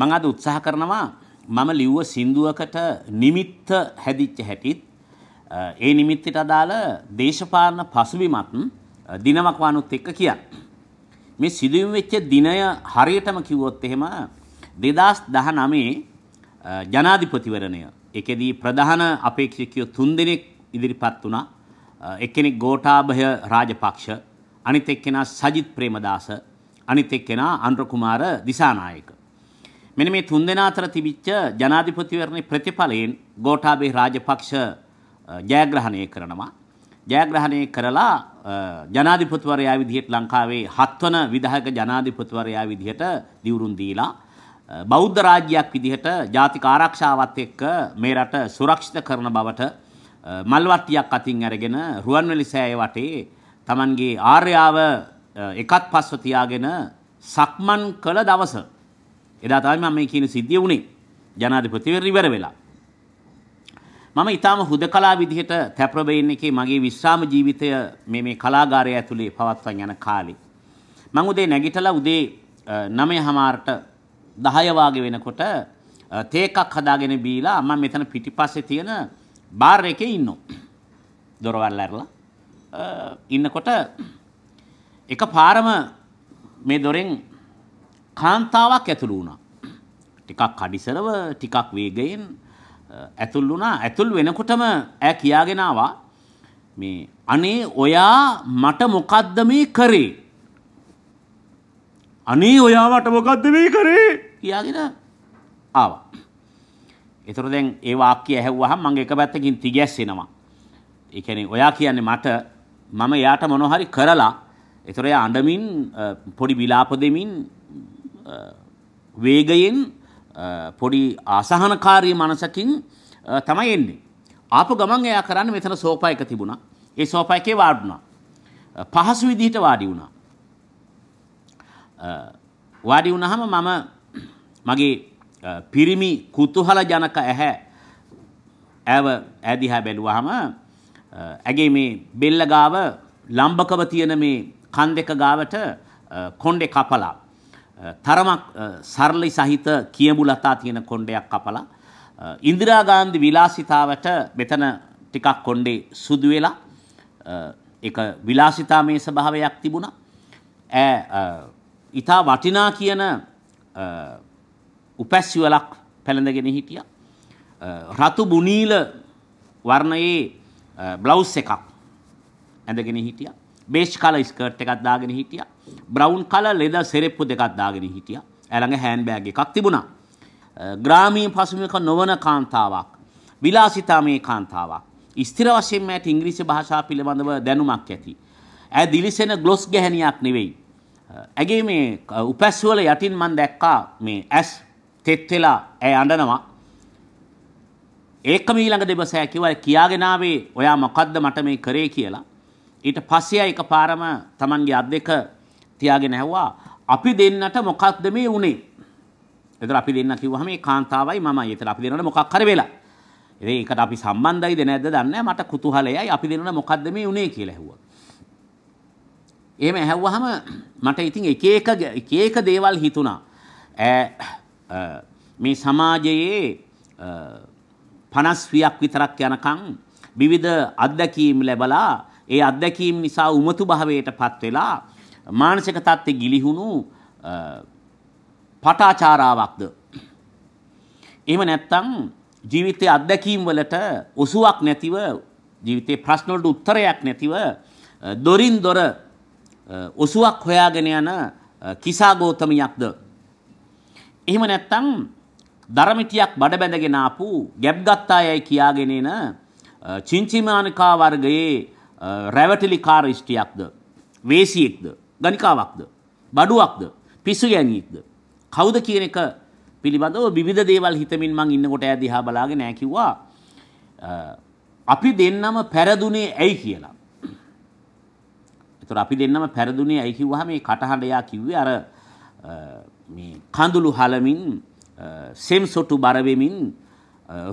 මම අද උත්සාහ කරනවා මම ලිව්ව සින්දුවකට නිමිත්ත හැදිච්ච හැටිත් ඒ නිමිත්තට අදාළ දේශපාලන පසුබිමත් දිනමක්වානුත් එක්ක කියන්න. මේ සිදුවීම් වෙච්ච දිනය හරියටම කිව්වොත් එහෙම 2019 ජනාධිපතිවරණය එකෙදී ප්‍රධාන අපේක්ෂකයෝ තුන්දෙනෙක් ඉදිරිපත් වුණා. එක්කෙනෙක් ගෝඨාභය රාජපක්ෂ, අනිත් එක්කෙනා සජිත් ප්‍රේමදාස, අනිත් එක්කෙනා අනුර කුමාර දිසානායක. මෙන්න මේ තුන්දෙනා අතර තිබිච්ච ජනාධිපතිවරණේ ප්‍රතිඵලයෙන් ගෝඨාභය රාජපක්ෂ ජයග්‍රහණය කරනවා. ජයග්‍රහණය කරලා ජනාධිපතිවරයා විදිහට ලංකාවේ හත්වන විධායක ජනාධිපතිවරයා විදිහට දිවුරුන් දීලා බෞද්ධ රාජ්‍යයක් විදිහට ජාතික ආරක්ෂාවත් එක්ක මේ රට සුරක්ෂිත කරන බවට මල්වට්ටියක් අතින් අරගෙන රුවන්වැලි සෑය වටේ Tamanගේ ආර්යාව එකත් පස්ව තියාගෙන සක්මන් කළ දවසේ එදා තමයි මම මේ කියන සිද්ධිය වුණේ. ජනාධිපතිවරණ ඉවර වෙලා. මම ඊටාම හුදකලා විදිහට තැප්‍රබේන් එකේ මගේ විශ්‍රාම ජීවිතය මේ මේ කලාගාරය ඇතුලේ පවත්වන් යන කාලේ. මම උදේ නැගිටලා උදේ 9:00ට 10 වාගේ වෙනකොට තේකක් හදාගෙන බීලා මම මෙතන පිටිපස්සේ තියෙන බාර් එකේ ඉන්නවා. දොරවල් ඇරලා ඉන්නකොට එක පාරම මේ දොරෙන් කාන්තාවක් ඇතුළු වුණා. ටිකක් කඩිසරව ටිකක් වේගයෙන් ඇතුල් වුණා. ඇතුල් වෙනකොටම ඈ කියාගෙන ආවා මේ අනේ ඔයා මට මොකද්ද මේ කරේ? අනේ ඔයා මට මොකද්ද මේ කරේ? කියාගෙන ආවා. ඒතර දැන් ඒ වාක්‍ය ඇහුවහම මම එක පැත්තකින් තිගැස්සෙනවා. ඒ කියන්නේ ඔයා කියන්නේ මට මම එයාට මොනවා හරි කරලා ඒතර එයා අඬමින් පොඩි විලාප දෙමින් වේගයෙන් පොඩි ආසාහනකාරී මනසකින් තමයි එන්නේ. ආපු ගමන් එයා කරන්න මෙතන සෝපා එක තිබුණා. ඒ සෝපා එකේ වාඩුණා. පහසු විදිහට වාඩි වුණා. වාඩි වුණාම මම මගේ පිරිමි කුතුහල ජනක ඇහැ ඇව ඇදිහා බැලුවාම ඇගේ මේ බෙල්ල ගාව ලම්බකව තියෙන මේ කන් දෙක ගාවට කොණ්ඩේ කපලා තරමක් සරලි සහිත කියමු ලතා තියෙන කොණ්ඩයක් කපලා ඉන්දිරාගාන්ධි විලාසිතාවට මෙතන ටිකක් කොණ්ඩේ සුදු වෙලා එක විලාසිතාමය ස්වභාවයක් තිබුණා. ඈ ඊටා වටිනා කියන උපැස්සියලක් පැළඳගෙන හිටියා. රතු බුනීල වර්ණයේ බ්ලවුස් එකක් ඇඳගෙන හිටියා. බේෂ් කල ස්කර්ට් එකක් දාගෙන හිටියා. බ්‍රවුන් කල ලෙද සෙරෙප්පු දෙකක් දාගෙන හිටියා. ඊළඟ හෑන්ඩ් බෑග් එකක් තිබුණා. ග්‍රාමීය පසුබිමක නොවන කාන්තාවක්. විලාසිතාමය කාන්තාවක්. ස්ථිර වශයෙන්ම ඇයට ඉංග්‍රීසි භාෂාව පිළිබඳව දැනුමක් ඇති. ඇය දිලිසෙන ග්ලොස් ගැහණියක් නෙවෙයි. ඇගේ මේ උපැස්වල යටින් මන් දැක්කා මේ ඇස් තෙත් වෙලා ඇය අඬනවා. ඒකම ඊළඟ දෙබසෑ කිව්වා කියාගෙන ආවේ ඔයා මොකද්ද මට මේ කරේ කියලා. ඊට පස්සේ එකපාරම Tamanගේ අත් දෙක තියාගෙන ඇහුවා අපි දෙන්නට මොකක්ද මේ උනේ? එතන අපි දෙන්න කිව්වහම මේ කාන්තාවයි මමයි. එතන අපි දෙන්නට මොකක් හරි වෙලා. ඉතින් ඒකට අපි සම්බන්ධයිද නැද්ද දන්නේ මට කුතුහලයයි අපි දෙන්නට මොකද්ද මේ උනේ කියලා ඇහුවා. එහෙම ඇහුවහම මට ඉතින් එක එක එක එක දේවල් හිතුණා. මේ සමාජයේ 52ක් විතරක් යනකම් විවිධ අත්දැකීම් ලැබලා ඒ අත්දැකීම් නිසා උමතු භාවයටපත් වෙලා මානසික තත්ත්වෙ ගිලිහුණු පටාචාරාවක්ද එහෙම නැත්නම් ජීවිතයේ අත්දැකීම් වලට ඔසුවක් නැතිව ජීවිතයේ ප්‍රශ්න වලට උත්තරයක් නැතිව දොරින් දොර ඔසුවක් හොයාගෙන යන කිසා ගෝතමියක්ද එහෙම නැත්නම් දරමිටියක් බඩ බැඳගෙන ආපු ගැප් ගත්තායයි කියාගෙන එන චින්චිමානිකා වර්ගයේ රැවටිලි කාරිෂ්ටියක්ද වේසියෙක්ද ගනිකාවක්ද බඩුවක්ද පිස්සු ගැනීක්ද කවුද කියන එක පිළිබඳව විධ දේවල් හිතමින් මං ඉන්නකොට ඇදිහා බලාගෙන නැකිවා අපි දෙන්නම පැරදුනේ ඇයි කියලා. එතකොට අපි දෙන්නම පැරදුනේ ඇයි කිව්වහම මේ කටහඬයා කිව්වේ අර මේ කඳුළු හලමින් සෙම්සොටු බර වෙමින්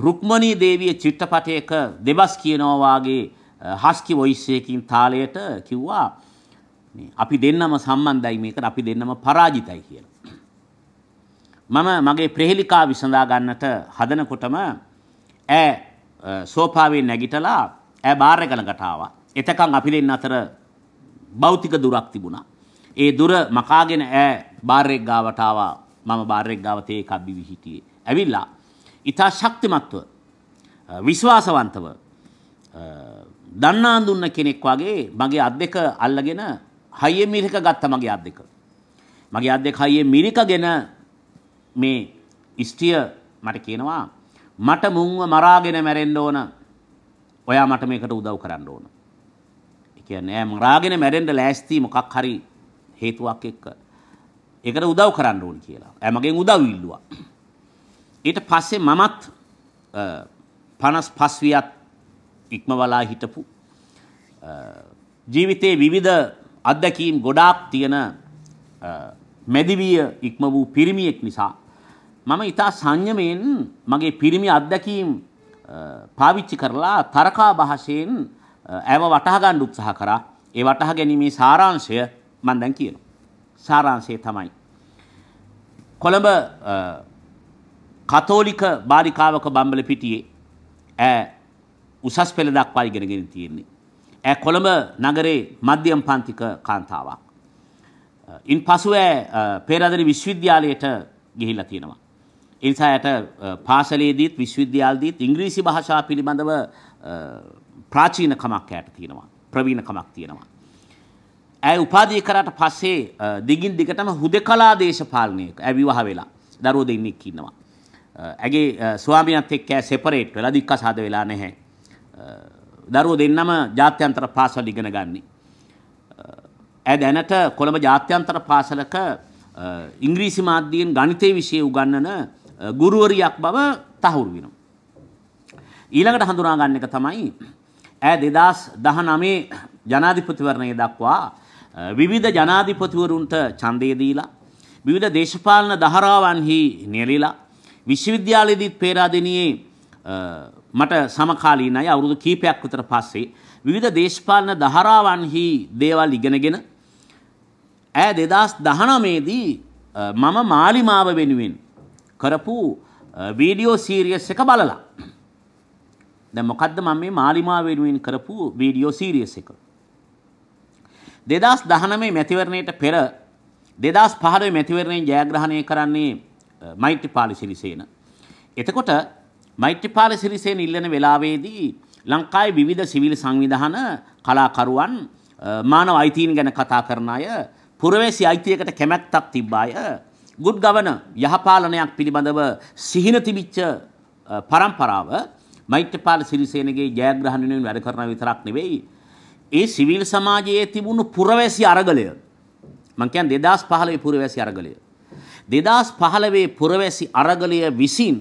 රුක්මනී දේවිය චිත්‍රපටයක දෙබස් කියනවා වාගේ හස්කි වොයිස් එකකින් තාලයට කිව්වා අපි දෙන්නම සම්බන්ධයි මේකට අපි දෙන්නම පරාජිතයි කියලා. මම මගේ ප්‍රහෙලිකා විසඳා ගන්නට හදනකොටම ඈ සෝපාවේ නැගිටලා ඈ බාර් එක ළඟට ආවා. එතකන් අපි දෙන්න අතර භෞතික දුරක් තිබුණා. ඒ දුර මකාගෙන ඈ බාර් එක ගාවට ආවා. මම බාර් එක ගාව තේ එකක් බිවි හිටියේ. ඇවිල්ලා ඊට ශක්තිමත්ව විශ්වාසවන්තව දන්නා දුන්න කෙනෙක් වගේ මගේ අත් දෙක අල්ලගෙන හයියෙන් මිරික ගත්තා මගේ අත් දෙක. මගේ අත් දෙක හයියෙන් මිරිකගෙන මේ ස්ත්‍රිය මට කියනවා මට මුංව මරාගෙන මැරෙන්න ඕන. ඔයා මට මේකට උදව් කරන්න ඕන. ඒ කියන්නේ ඈ මරාගෙන මැරෙන්න ලෑස්ති මොකක් හරි හේතුවක් එක්ක. ඒකට උදව් කරන්න ඕන කියලා. ඈ මගෙන් උදව් ඉල්ලුවා. ඊට පස්සේ මමත් 55 වියත් ඉක්මවලා හිටපු ජීවිතයේ විවිධ අත්දැකීම් ගොඩාක් තියෙන මැදිවිය ඉක්ම වූ පිරිමියෙක් නිසා මම ඊටා සංයමයෙන් මගේ පිරිමි අත්දැකීම් පාවිච්චි කරලා තරකා භාෂයෙන් ඇව වටහා ගන්න උත්සාහ කරා. ඒ වටහා ගැනීමේ සාරාංශය මම දැන් කියනවා. සාරාංශය තමයි කොළඹ කතෝලික බාරිකාවක බම්බල පිටියේ ඈ උසස් පෙළ දක්වා ඉගෙනගෙන තියෙන්නේ. ඇ කොළඹ නගරේ මධ්‍යම් පන්තික කාන්තාවක්. ඉන් පසුව පේරදරි විශ්වවිද්‍යාලයට ගිහිල්ලා තියෙනවා. එනිසා ඇයට පාසලේදීත් විශ්වවිද්‍යාලදීත් ඉංග්‍රීසි භාෂා පිළිබඳව ප්‍රාචීන කමක් ඇයට තියෙනවා. ප්‍රවීණ කමක් තියෙනවා. ඇය උපාධිය කරාට පස්සේ දිගින් දිගටම හුදකලා දේශපාලනයක ඇ විවාහ වෙලා දරුවෝ දෙන්නෙක් ඉන්නවා. ඇගේ ස්වාමියත් එක්ක සෙපරේට් වෙලා දික්කසාද වෙලා නැහැ. දරුවෝ දෙන්නම ජාත්‍යන්තර පාසල් ඉගෙන ගන්නේ. ඇය දැනට කොළඹ ජාත්‍යන්තර පාසලක ඉංග්‍රීසි මාධ්‍යයෙන් ගණිතය විෂය උගන්නන ගුරුවරියක් බව තහවුරු වෙනවා. ඊළඟට හඳුනා ගන්න එක තමයි ඇය 2019 ජනාධිපතිවරණය දක්වා විවිධ ජනාධිපතිවරුන්ට ඡන්දය දීලා විවිධ දේශපාලන ධාරාවන්හි නෙළීලා විශ්වවිද්‍යාලයේදීත් පේරාදෙනියේ මට සමකාලීනයි අවුරුදු කීපයක් විතර පස්සේ විවිධ දේශපාලන ධාරාවන්හි දේවල් ඉගෙනගෙන ඈ දෙදස් දහනමේදී මම මාලිමාව වෙනුවෙන් කරපු වීඩියෝ සීරියස් එක බලලා දැන් මොකද්ද මම මේ මාලිමාව වෙනුවෙන් කරපු වීඩියෝ සීරියස් එක 2019 මැතිවරණයට පෙර 2015 මැතිවරණයෙන් ජයග්‍රහණය කරන්නේ මෛත්‍රීපාල සිරිසේන එතකොට මෛත්‍රීපාල සිරිසේන ඉල්ලන වෙලාවේදී ලංකාවේ විවිධ සිවිල් සංවිධාන කලාකරුවන් මානව අයිතීන් ගැන කතා කරන අය පුරවැසි අයිතියකට කැමැත්තක් තිබ්බ අය good govern යහපාලනයක් පිළිබඳව සිහින තිබිච්ච પરම්පරාව මෛත්‍රීපාල සිරිසේනගේ ජයග්‍රහණ වෙනුවෙන් වැඩ කරන විතරක් නෙවෙයි ඒ සිවිල් සමාජයේ තිබුණු පුරවැසි අරගලය මං කියන්නේ 2015 පුරවැසි අරගලය 2015 පුරවැසි අරගලය විසින්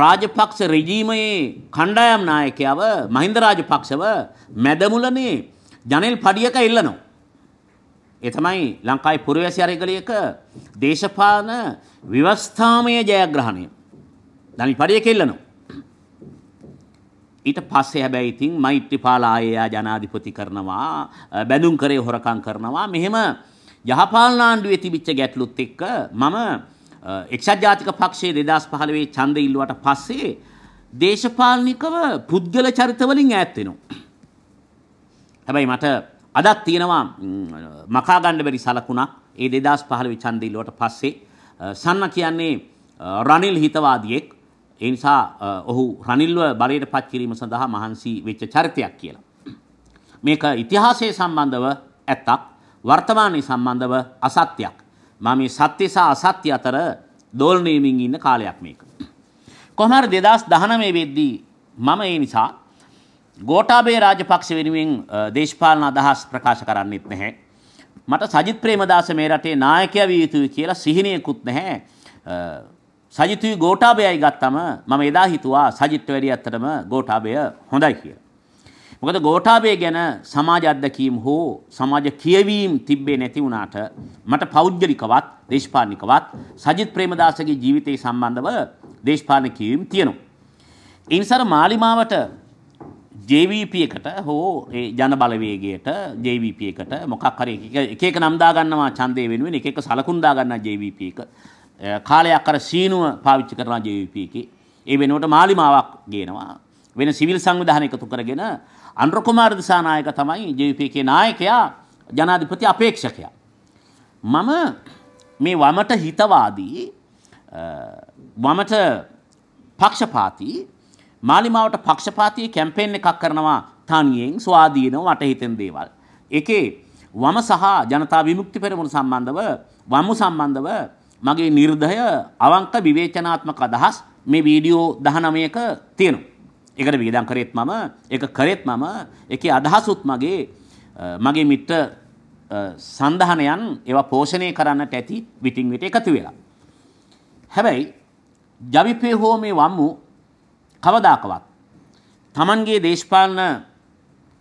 රාජපක්ෂ රෙජීමයේ කණ්ඩායම් නායකයව මහින්ද රාජපක්ෂව මැදමුලනේ ජනෙල් පඩියක ඉල්ලනවා. ඒ තමයි ලංකාවේ පුරවැසි අරගලයක දේශපාලන විවස්ථාමය ජයග්‍රහණය. ජනෙල් පඩියක ඉල්ලනවා. ඊට පස්සේ හැබැයි ඉතින් මෛත්‍රීපාල ආයයා ජනාධිපති කරනවා බැඳුම් කරේ හොරකම් කරනවා මෙහෙම යහපාලන ආණ්ඩුවේ තිබිච්ච ගැටලුත් එක්ක මම එක්සත් ජාතික පක්ෂයේ 2015 ඡන්ද ඉල්ලුවට පස්සේ දේශපාලනිකව පුද්ගල චරිත වලින් ඈත් වෙනවා. හැබැයි මට අදත් තියෙනවා මකා ගන්න බැරි සලකුණක්. ඒ 2015 ඡන්ද ඉල්ලුවට පස්සේ සන්න කියන්නේ රනිල් හිතවාදියෙක්. ඒ නිසා ඔහු රනිල්ව බලයට පත් කිරීම සඳහා මහන්සි වෙච්ච චරිතයක් කියලා. මේක ඉතිහාසයේ සම්බන්ධව ඇත්තක් වර්තමානයේ සම්බන්ධව අසත්‍යක්. මම මේ සත්‍ය සහ අසත්‍ය අතර දෝලණයමින් ඉන්න කාලයක් මේක. කොහොම හරි 2019 වෙද්දී මම ඒ නිසා ගෝඨාභය රාජපක්ෂ වෙනුවෙන් දේශපාලන අදහස් ප්‍රකාශ කරන්නෙත් නැහැ. මට සජිත් ප්‍රේමදාස මේ රටේ නායකයා විය යුතුයි කියලා සිහිනයකුත් නැහැ. සජිතුයි ගෝඨාභයයි ගත්තම මම එදා හිතුවා සජිත්ට වැඩි ඇත්තටම ගෝඨාභය හොඳයි කියලා. මොකද ගෝඨාභය ගැන සමාජ අධ්‍යක්ීම් හෝ සමාජ කියවීම් තිබ්බේ නැති වුණාට මට පෞද්ගලිකවත් දේශපාලනිකවත් සජිත් ප්‍රේමදාසගේ ජීවිතය සම්බන්ධව දේශපාලන කියවීම් තියෙනවා. ඉන්සර මාලිමාවට JVP එකට හෝ ඒ ජන බලවේගයට JVP එකට මොකක් හරි එක එක නම් දා ගන්නවා ඡන්දේ වෙනුවෙන් එක එක සලකුණු දා ගන්නා JVP එක කාලයක් අර සීනුව පාවිච්චි කරනවා JVP එකේ ඒ වෙනුවට මාලිමාවක් ගේනවා වෙන සිවිල් සංවිධාන එකතු කරගෙන අනුර කුමාර දිසානායක තමයි ජවිපේකේ නායකයා ජනාධිපති අපේක්ෂකයා. මම මේ වමට හිතවාදී වමට පක්ෂපාති මාලිමාවට පක්ෂපාතිය කැම්පේන් එකක් කරනවා තනියෙන් ස්වාධීන වටහිතෙන් දේවල්. එකේ වම සහ ජනතා විමුක්ති පෙරමුණ සම්බන්ධව වමු සම්බන්ධව මගේ නිර්දය අවංක විවේචනාත්මක අදහස් මේ වීඩියෝ 19ක තියෙනවා. ඒකට වියදම් කරෙත් මම ඒක කරෙත් මම ඒකේ අදහසුත් මගේ මගේ මිත්‍ර සන්ධානයන් ඒවා පෝෂණය කරන්නට ඇති විටින් විට එකතු වෙලා. හැබැයි ජවිපේ හෝ මේ වම්මු කවදාකවත් Tamanගේ දේශපාලන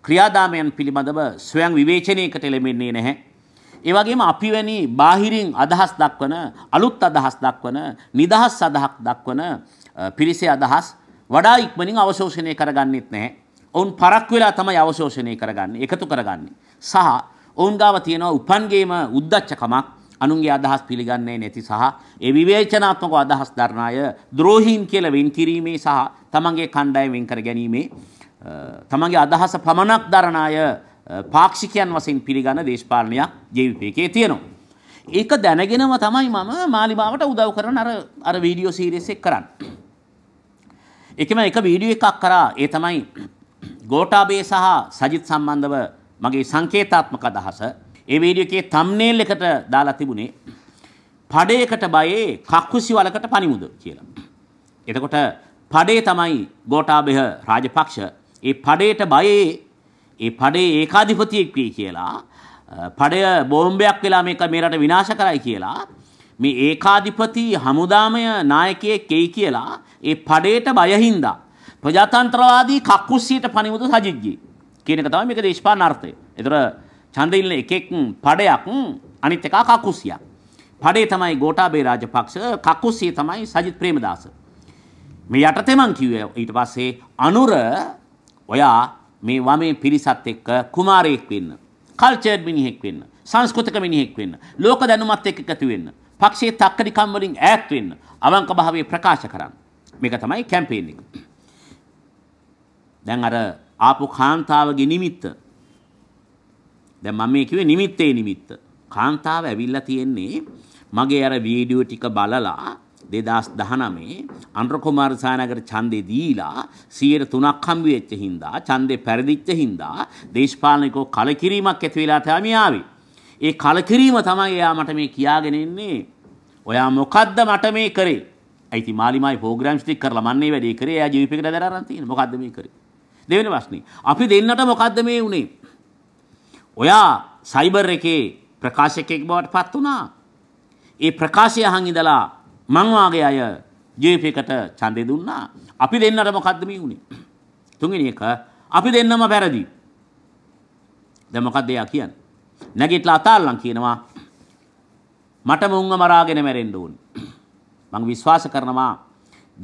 ක්‍රියාදාමයන් පිළිබඳව ස්වයං විවේචනයකට එළඹෙන්නේ නැහැ. ඒ වගේම අපි වැනි බාහිරින් අදහස් දක්වන අලුත් අදහස් දක්වන නිදහස් අදහස් දක්වන පිරිසේ අදහස් වඩා ඉක්මනින් අවශෝෂණය කරගන්නෙත් නැහැ. ඔවුන් පරක් වෙලා තමයි අවශෝෂණය කරගන්නේ, එකතු කරගන්නේ. සහ ඔවුන් ගාව තියෙනවා උපන්ගේම උද්දච්චකමක්, අනුන්ගේ අදහස් පිළිගන්නේ නැති සහ ඒ විවේචනාත්මක අදහස් දරන අය ද්‍රෝහීන් කියලා වෙන් කිරීමේ සහ තමන්ගේ කණ්ඩායම් වෙන් කර ගැනීමේ තමන්ගේ අදහස පමණක් දරන අය පාක්ෂිකයන් වශයෙන් පිළිගන්න දේශපාලනයක් ජවිපේකේ තියෙනවා. ඒක දැනගෙනම තමයි මම මාලිමාවට උදව් කරන අර අර වීඩියෝ සීරීස් එක කරන්නේ. එකම එක වීඩියෝ එකක් කරා ඒ තමයි ගෝඨාභය සහ සජිත් සම්බන්ධව මගේ සංකේතාත්මක අදහස. ඒ වීඩියෝ එකේ thumbnail එකට දාලා තිබුණේ පඩේකට බයේ කක්කුසි වලකට පණිමුද කියලා. එතකොට පඩේ තමයි ගෝඨාභය රාජපක්ෂ ඒ පඩේට බයේ ඒ පඩේ ඒකාධිපතියෙක් වී කියලා පඩය බෝම්බයක් වෙලා මේක මේ රට විනාශ කරයි කියලා මේ ඒකාධිපති හමුදාමය නායකයෙක් එයි කියලා ඒ පඩේට බයහින්දා. ප්‍රජාතන්ත්‍රවාදී කක්කුස්සියට පනිමුතු සජිද්ජී. කියන එක තමයි මේක දේශපාලන අර්ථය. ඒතර ඡන්දෙ ඉන්න එකෙක් පඩයක් අනිත් එක කක්කුස්සියක්. පඩේ තමයි ගෝඨාභය රාජපක්ෂ කක්කුස්සිය තමයි සජිත් ප්‍රේමදාස. මේ යටතේ මං කිව්වේ ඊට පස්සේ අනුර ඔයා මේ වමේ පිරිසත් එක්ක කුමාරයෙක් වෙන්න. කල්චර්ඩ් මිනිහෙක් වෙන්න. සංස්කෘතික මිනිහෙක් වෙන්න. ලෝක දැනුමත් එක්ක එකතු වෙන්න. පක්ෂයේ තක්කඩිකම් වලින් ඈත් වෙන්න. අවංක භාවයේ ප්‍රකාශ කරන්න. මේක තමයි කැම්පේන් එක. දැන් අර ආපු කාන්තාවගේ නිමිත්ත. දැන් මම මේ කිව්වේ නිමිත්තේ නිමිත්ත. කාන්තාව ඇවිල්ලා තියෙන්නේ මගේ අර වීඩියෝ ටික බලලා 2019 අනුර කුමාර සානගර ඡන්දේ දීලා 103ක් හම්බ වෙච්ච හින්දා ඡන්දේ පෙරදිච්ච හින්දා දේශපාලනිකෝ කලකිරීමක් ඇති වෙලා තමයි ආවේ. ඒ කලකිරීම තමයි එයා මට මේ කියාගෙන ඉන්නේ. ඔයා මොකද්ද මට මේ කරේ? ඇයිති මාලිමයි පෝග්‍රම් ටික් කරලා මන්නේ වැඩේ කරේ එයා ජීවිතේකට දරාරන් තියෙන මොකද්ද මේ කරේ දෙවෙනි ප්‍රශ්නේ අපි දෙන්නට මොකද්ද මේ උනේ ඔයා සයිබර් එකේ ප්‍රකාශකෙක් බවට පත් වුණා ඒ ප්‍රකාශය අහන් ඉඳලා මං වාගේ අය ජීවිතේකට ඡන්දේ දුන්නා අපි දෙන්නට මොකද්ද මේ උනේ තුන්වෙනි එක අපි දෙන්නම වැරදි දැන් මොකද්ද එයා කියන්නේ නැගිටලා අතාල්ලන් කියනවා මට මුංග මරාගෙන මැරෙන්න ඕනේ මම විශ්වාස කරනවා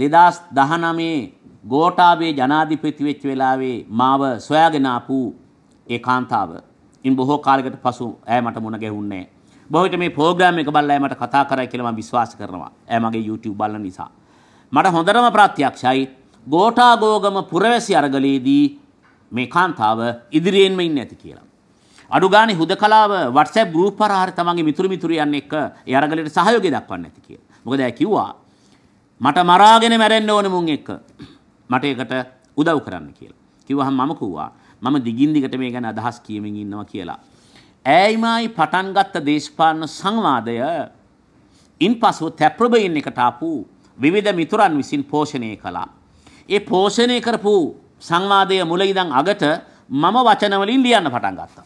2019 ගෝඨාභය ජනාධිපති වෙච්ච වෙලාවේ මාව සොයාගෙන ආපු ඒ කාන්තාව ඉන් බොහෝ කාලයකට පසු ඈ මට මුණ ගැහුන්නේ බොහෝ විට මේ ප්‍රෝග්‍රෑම් එක බලලා ඈ මට කතා කරයි කියලා මම විශ්වාස කරනවා ඈ මගේ YouTube බලන නිසා මට හොඳටම ප්‍රත්‍යක්ෂයි ගෝඨාගෝගම පුරවැසි අරගලයේදී මේ කාන්තාව ඉදිරියෙන්ම ඉන්නේ නැති කියලා අඩු ගානේ හුදකලාව WhatsApp group හරහා තමන්ගේ මිතුරු මිතුරියන් එක්ක ඒ අරගලයට සහයෝගය දක්වන්නේ නැති කියලා මොකද ඇ කිව්වා මට මරාගෙන මැරෙන්න ඕන මුන් එක්ක මට ඒකට උදව් කරන්න කියලා. කිව්වහම මම කිව්වා මම දිගින් දිගට මේ ගැන අදහස් කියමින් ඉන්නවා කියලා. ඈයිමයි පටන් ගත්ත දේශපාලන සංවාදය ඉන්පසු තැප්‍රබයින් එකට ආපු විවිධ මිතුරන් විසින් පෝෂණය කළා. ඒ පෝෂණය කරපු සංවාදය මුල ඉඳන් අගට මම වචන වලින් ලියන්න පටන් ගත්තා.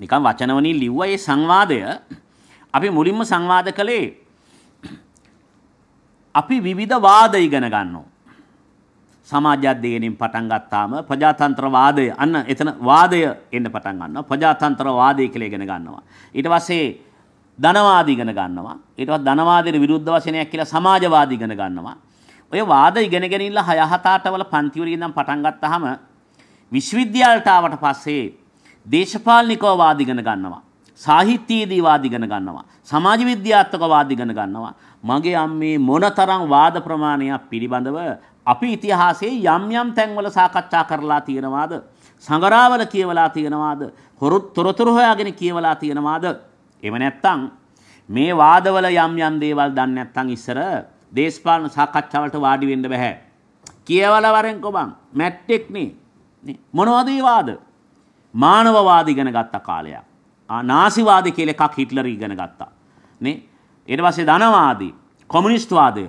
නිකන් වචන වලින් ලිව්වා මේ සංවාදය අපි මුලින්ම සංවාද කළේ අපි විවිධ වාද ඉගෙන ගන්නවා. සමාජ අධ්‍යයනයෙන් පටන් ගත්තාම ප්‍රජාතන්ත්‍ර වාදය අන්න එතන වාදය එන්න පටන් ගන්නවා. ප්‍රජාතන්ත්‍ර වාදය කියලා ඉගෙන ගන්නවා. ඊට පස්සේ ධනවාද ඉගෙන ගන්නවා. ඊට පස්සේ ධනවාදයට විරුද්ධ වචනයක් කියලා සමාජවාදී ඉගෙන ගන්නවා. ඔය වාද ඉගෙනගෙන ඉන්න 6 7 8 වල පන්ති වලින් ඉඳන් පටන් ගත්තාම විශ්වවිද්‍යාලට ආවට පස්සේ දේශපාලනිකව වාද ඉගෙන ගන්නවා. සාහිත්‍යයේදී වාද ඉගෙන ගන්නවා. සමාජ විද්‍යාත්මක වාද ඉගෙන ගන්නවා. මගේ අම්මේ මොනතරම් වාද ප්‍රමාණයක් පිළිබඳව අපි ඉතිහාසයේ යම් යම් තැන්වල සාකච්ඡා කරලා තියෙනවාද? සඟරාවල කියවලා තියෙනවාද? හොරු තොරතුරු හොයාගෙන කියවලා තියෙනවාද? එහෙම නැත්නම් මේ වාදවල යම් යම් දේවල් දන්නේ නැත්නම් ඉස්සර දේශපාලන සාකච්ඡාවලට වාඩි වෙන්න බෑ. කියවලා වරෙන් කොබන් මැට්ටෙක් නේ. මොනවද මේ වාද? මානවවාද ඉගෙන ගත්ත කාලයක්. නාසිවාද කියල එකක් හිටලර ඉගෙන ගත්තා. නේ එට පස්සේ ධනවාදී කොමිනිස්ට්වාදය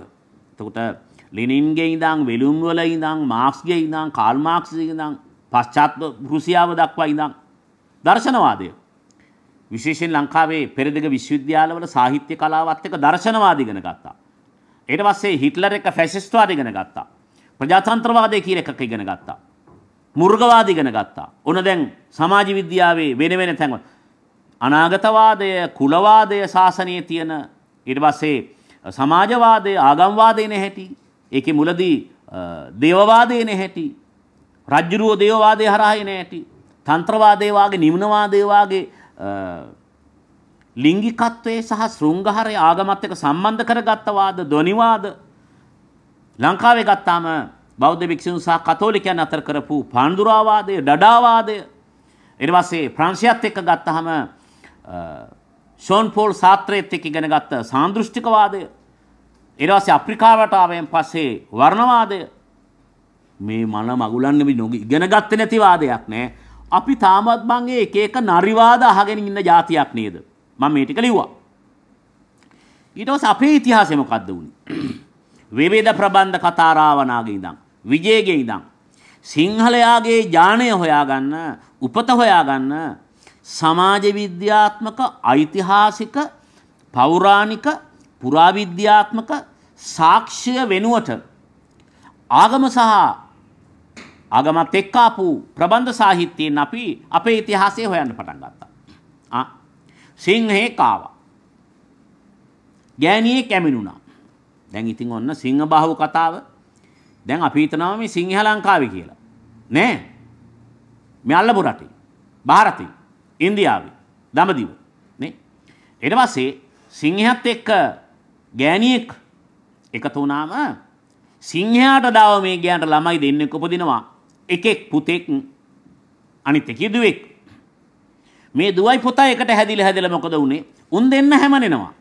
තකට ලිනින්ගේ ඉඳං වෙලුම්වල ඉඳං මාක්ස්ගේ ඉඳං කාල්මාක්සික ඉඳං පශ්චාත් රුසියාව දක්වා ඉඳං දර්ශනවාදය. විශේෂෙන් ලංකාවේ පෙරදිග විශ්වවිද්‍යාලවල සාහිත්‍ය කලාවත් එක දර්ශනවාදීගෙන ගත්තා. එට පස්සේ හිටලර එක ෆැසිස්ට්වාදගෙන ගත්තා. ප්‍රජාතන්ත්‍රවාදය කියල එකක ඉගෙන ගත්තා. මුර්ගවාදීගෙන ගත්තා. ඕන දැන් සමාජ විද්‍යාවේ වෙන වෙන තැන්වල අනාගතවාදය කුලවාදය ශාසනයේ තියෙන ඊට පස්සේ සමාජවාදය ආගම්වාදය නැහැටි ඒකේ මුලදී දේවවාදය නැහැටි රජ්ජුරුව දේවවාදය හරහා නැහැටි තන්ත්‍රවාදය වාගේ නිම්නවාදය වාගේ ලිංගිකත්වයේ සහ ශෘංගහරය ආගමත් එක්ක සම්බන්ධ කරගත්ත වාද ධ්වනිවාද ලංකාවේ ගත්තාම බෞද්ධ භික්ෂුන් සහ කතෝලිකයන් අතර කරපු පාන්දුරාවාදය ඩඩාවාදය ඊට පස්සේ ප්‍රංශයත් එක්ක ගත්තාම ෂෝන් පෝල් සාත්‍රයත් එක්ක ඉගෙන ගත්ත සාන්දෘෂ්ටිකවාදය ඊට පස්සේ අප්‍රිකාවට ආවෙන් පස්සේ වර්ණවාදය මේ මන මගුලන්න මේ ඉගෙන ගත්තේ නැති වාදයක් නෑ අපි තාමත් මං එක එක නරිවාද අහගෙන ඉන්න જાතියක් නේද මම මේ ටික ලිව්වා ඊට පස්සේ අපේ ඉතිහාසය මොකද්ද වුනේ විවිධ ප්‍රබන්ධ කතා රාවණාගේ ඉඳන් විජේගේ ඉඳන් සිංහලයාගේ ඥාණය හොයාගන්න උපත හොයාගන්න සමාජ විද්‍යාත්මක ඓතිහාසික පෞරාණික පුරාවිද්‍යාත්මක සාක්ෂ්‍ය වෙනුවට ආගම සහ ආගමත් එක්කාපු ප්‍රබන්ධ සාහිත්‍යයෙන් අපි අපේ ඉතිහාසය හොයන්න පටන් ගත්තා. සිංහේ කාවා. ගෑණියේ කැමිණුණා. දැන් ඉතින් ඔන්න සිංහ බාහුව කතාව. දැන් අපි හිතනවා මේ සිංහ ලංකාවේ කියලා. නෑ. මේ අල්ලපු රටේ. ಭಾರತේ. ඉන්දියාව දමදිව එට පස්සේ සිංහත් එක්ක ගෑනියෙක් එකතු වුණාම සිංහයාට දාව මේ ගෑන්ට ළමයි දෙන්නෙක් උපදිනවා එකෙක් පුතෙක් අනිත් එකේ දුවෙක් මේ දුවයි පුතා එකට හැදිලා හැදලා මොකද වුනේ උන් දෙන්න හැමනෙනවා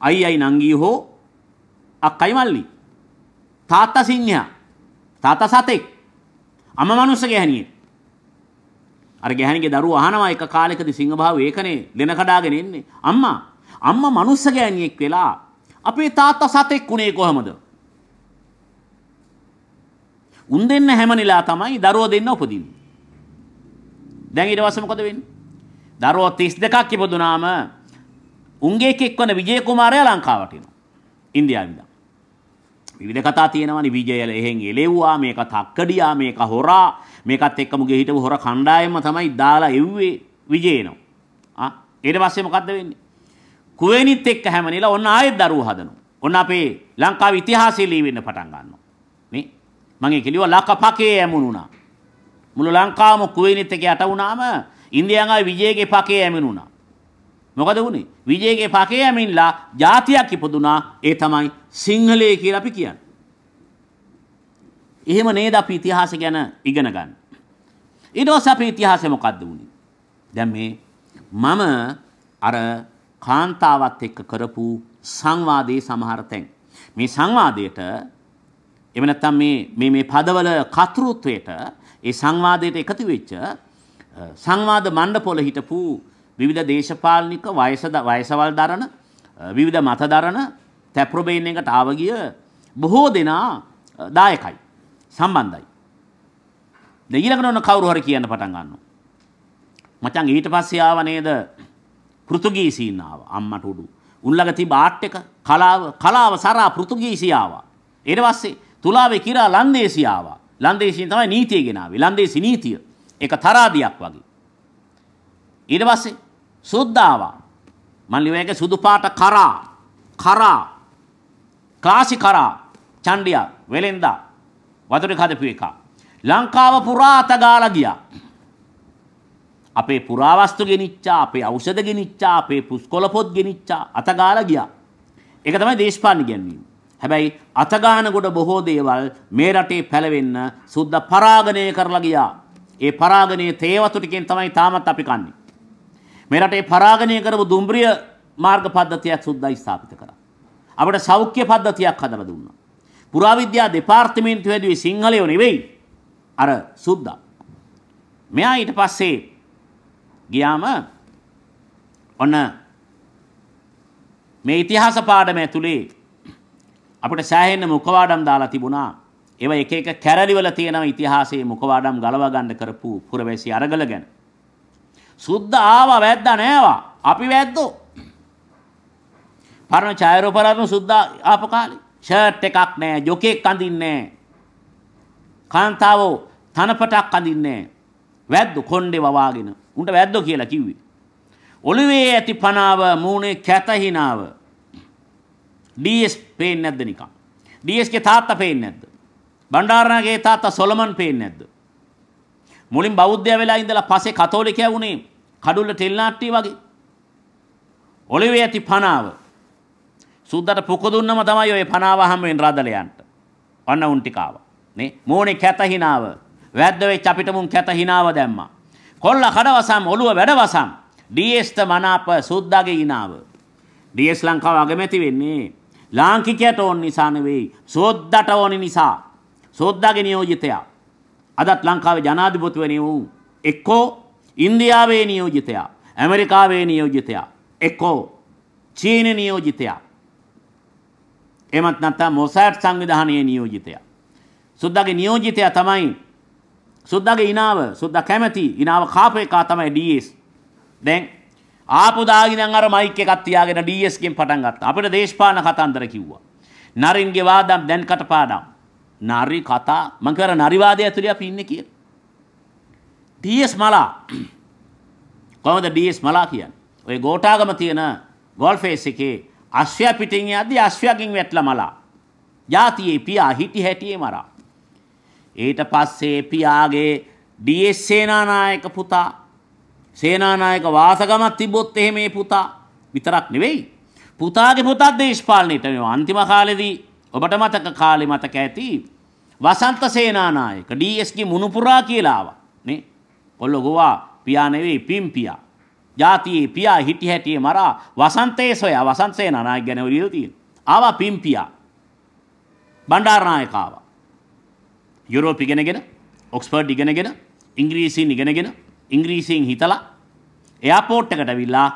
අයියයි නංගී හෝ අක්කයි මල්ලි තාත්තා සිංහයා තාත්තා සතෙක් අම මනුස්ස ගැහණියෙක් අර ගැහණිගේ දරුවා අහනවා එක කාලෙකදී සිංහභාව ඒකනේ ලෙන කඩාගෙන එන්නේ. අම්මා අම්මා මනුස්ස ගෑණියෙක් වෙලා අපේ තාත්තා සතෙක් වුණේ කොහමද? උන් දෙන්න හැමනිලා තමයි දරුවෝ දෙන්න උපදින්නේ. දැන් ඊට පස්සේ මොකද වෙන්නේ? දරුවෝ 32ක් ඉපදුනාම උන්ගේ එකෙක් වන විජය කුමාරයා ලංකාවට එනවා. ඉන්දියාවෙන්. විවිධ කතා තියෙනවානේ විජයල එහෙන් එලෙව්වා මේක තක්කඩියා මේක හොරා මේකත් එක්කම ගෙහිටපු හොර කණ්ඩායම තමයි දාලා එව්වේ විජේනෝ. ආ ඊට පස්සේ මොකද්ද වෙන්නේ? කුවේනිත් එක්ක හැමනෙලා ඔන්න ආයෙත් දරුවෝ හදනවා. ඔන්න අපේ ලංකාවේ ඉතිහාසය ලියවෙන්න පටන් ගන්නවා. නේ? මම ඒක ලියුවා ලකපකේ ඇමුණුණා. මුළු ලංකාවම කුවේනිත් එක්ක යට වුණාම ඉන්දියාවේ විජේගේ පකේ ඇමුණුණා. මොකද වුනේ? විජේගේ පකේ ඇමින්ලා ජාතියක් ඉපදුනා. ඒ තමයි සිංහලයේ කියලා අපි කියන්නේ. එහෙම නේද අපි ඉතිහාසය ගැන ඉගෙන ගන්න. ඊට පස්සේ අපේ ඉතිහාසය මොකද්ද වුනේ? දැන් මේ මම අර කාන්තාවත් එක්ක කරපු සංවාදයේ සමහර තැන් මේ සංවාදයට එහෙම නැත්නම් මේ මේ මේ පදවල කතෘත්වයට ඒ සංවාදයට එකතු වෙච්ච සංවාද මණ්ඩපවල හිටපු විවිධ දේශපාලනික වයසද වයසවල් දරන විවිධ මත දරන තැප්‍රොබේන් එකට ආව ගිය බොහෝ දෙනා දායකයි. සම්බන්ධයි. ද ඊළඟට ඔන්න කවුරු හරි කියන්න පටන් ගන්නවා. මචං ඊට පස්සේ ආව නේද පෘතුගීසීන් ආවා අම්මට උඩු. උන්ලඟ තිබ්බ ආට් එක කලාව කලාව සරා පෘතුගීසී ආවා. ඊට පස්සේ තුලාවේ කිරා ලන්දේසී ආවා. ලන්දේසීන් තමයි නීතිය ගෙනාවේ. ලන්දේසී නීතිය. ඒක තරාදියක් වගේ. ඊට පස්සේ සුද්ද ආවා. මන් ලිවේක සුදු පාට කරා කරා ක්ලාසි කරා චණ්ඩියා වෙලෙන්දා වතුරේ හදපු එක. ලංකාව පුරා අතගාලා ගියා. අපේ පුරාවස්තු ගෙනිච්චා, අපේ ඖෂධ ගෙනිච්චා, අපේ පුස්කොළ පොත් ගෙනිච්චා අතගාලා ගියා. ඒක තමයි දේශපාලන ගැන්වීම. හැබැයි අතගාන ගොඩ බොහෝ දේවල් මේ රටේ පැලවෙන්න සුද්ධ පරාගණය කරලා ගියා. ඒ පරාගණයේ තේ වතු ටිකෙන් තමයි තාමත් අපි කන්නේ. මේ රටේ පරාගණය කරපු දුම්රිය මාර්ග පද්ධතියක් සුද්ධයි ස්ථාපිත කරා. අපිට සෞඛ්‍ය පද්ධතියක් හදලා දුන්නා. පුරාවිද්‍යා දෙපාර්තමේන්තුව හැදුවේ සිංහලයෝ නෙවෙයි අර සුද්දා. මෙයා ඊට පස්සේ ගියාම ඔන්න මේ ඉතිහාස පාඩම ඇතුලේ අපිට සෑහෙන්න මුඛවාඩම් දාලා තිබුණා. ඒව එක එක කැරලිවල තියෙනවා ඉතිහාසයේ මුඛවාඩම් ගලව ගන්න කරපු පුරවැසි අරගල ගැන. සුද්ධ ආවා වැද්දා නෑවා. අපි වැද්දෝ. පරණ ඡායරෝපරණ සුද්ධ ආපු කාලේ ෂර්ට් එකක් නැහැ, ජොකෙක් අඳින්නේ නැහැ. කාන්තාවෝ තනපටක් අඳින්නේ නැහැ. වැද්දෝ කොණ්ඩේ වවාගෙන. උන්ට වැද්දෝ කියලා කිව්වේ. ඔළුවේ ඇති පනාව මූණේ කැතහිනාව. DS පේන්නේ නැද්ද නිකන්? DS ගේ තාත්තා පේන්නේ නැද්ද? බණ්ඩාරනාගේ තාත්තා සොලමන් පේන්නේ නැද්ද? මුලින් බෞද්ධය වෙලා ඉඳලා පස්සේ කතෝලිකයා වුණේ කඩුල්ල තෙල් නාට්ටිය වගේ. ඔලිවේ ඇති පනාව සුද්දට පුක දුන්නම තමයි ඔය පනාව හැම වෙන රදලයන්ට. ඔන්න උන් ටිකාව. නේ මෝණේ කැත හිනාව. වැද්ද වෙච්ච අපිට මුන් කැත හිනාව දැම්මා. කොල්ල කඩවසම් ඔළුව වැඩවසම්. ඩීඑස් ත මනාප සුද්දාගේ හිනාව. ඩීඑස් ලංකාව අගමැති වෙන්නේ ලාංකිකයට ඕන නිසා නෙවෙයි සුද්දට ඕන නිසා. සුද්දාගේ නියෝජිතයා. අදත් ලංකාවේ ජනාධිපතිවරණි වූ එක්කෝ ඉන්දියාවේ නියෝජිතයා ඇමරිකාවේ නියෝජිතයා එක්කෝ චීන නියෝජිතයා එමත් නැත්නම් මොසෑට් සංවිධානයේ නියෝජිතයා. සුද්දාගේ නියෝජිතයා තමයි සුද්දාගේ ඉනාව සුද්දා කැමැති ඉනාව කාප එකා තමයි DS. දැන් ආපු දාගිනම් අර මයික් එකක් තියාගෙන DS ගෙන් පටන් ගත්තා. අපිට දේශපාලන කතන්දර කිව්වා. නරින්ගේ වාදම් දැන් කටපාඩම්. නරි කතා මං කර නරිවාදය ඇතුළේ අපි ඉන්නේ කියලා. DS මලා කොහොමද DS මලා කියන්නේ? ඔය ගෝඨාගම තියෙන වෝල් ෆේස් එකේ අශ්වයා පිටින් යද්දී අශ්වයාගෙන් වැටලා මලා. යාතියේ පියා හිටි හැටියේ මරා. ඊට පස්සේ පියාගේ ඩීඑස් සේනානායක පුතා සේනානායක වාසගමක් තිබ්බොත් එහෙම මේ පුතා විතරක් නෙවෙයි. පුතාගේ පුතත් දේශපාලනයට මේ අන්තිම කාලෙදී ඔබට මතක කාලේ මතක ඇති වසන්ත සේනානායක ඩීඑස් ගේ මුණුපුරා කියලා ආවා නේ. ඔල්ලෝ ගෝවා පියා නෙවෙයි පිම්පියා. ජාතියේ පියා හිටි හැටියේ මරා වසන්තයේ සොයා වසන්තසේ නනායි ගැන ඔලියලා තියෙනවා. ආවා පිම්පියා. බණ්ඩාරනායක ආවා. යුරෝප් ඉගෙනගෙන, ඔක්ස්ෆර්ඩ් ඉගෙනගෙන, ඉංග්‍රීසියෙන් ඉගෙනගෙන, ඉංග්‍රීසියෙන් හිතලා එයාපෝට් එකට අවිලා